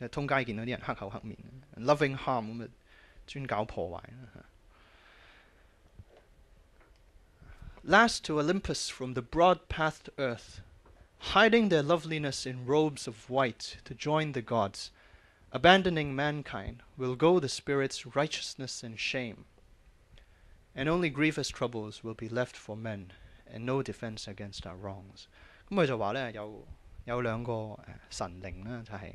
就通街見到啲人黑口黑面，loving harm 咁啊，專搞破壞。Last to Olympus from the broad pathed earth, hiding their loveliness in robes of white to join the gods, abandoning mankind, will go the spirits righteousness and shame. And only grievous troubles will be left for men, and no defence against our wrongs. 咁佢就話咧，有有兩個神靈啦，就係、是。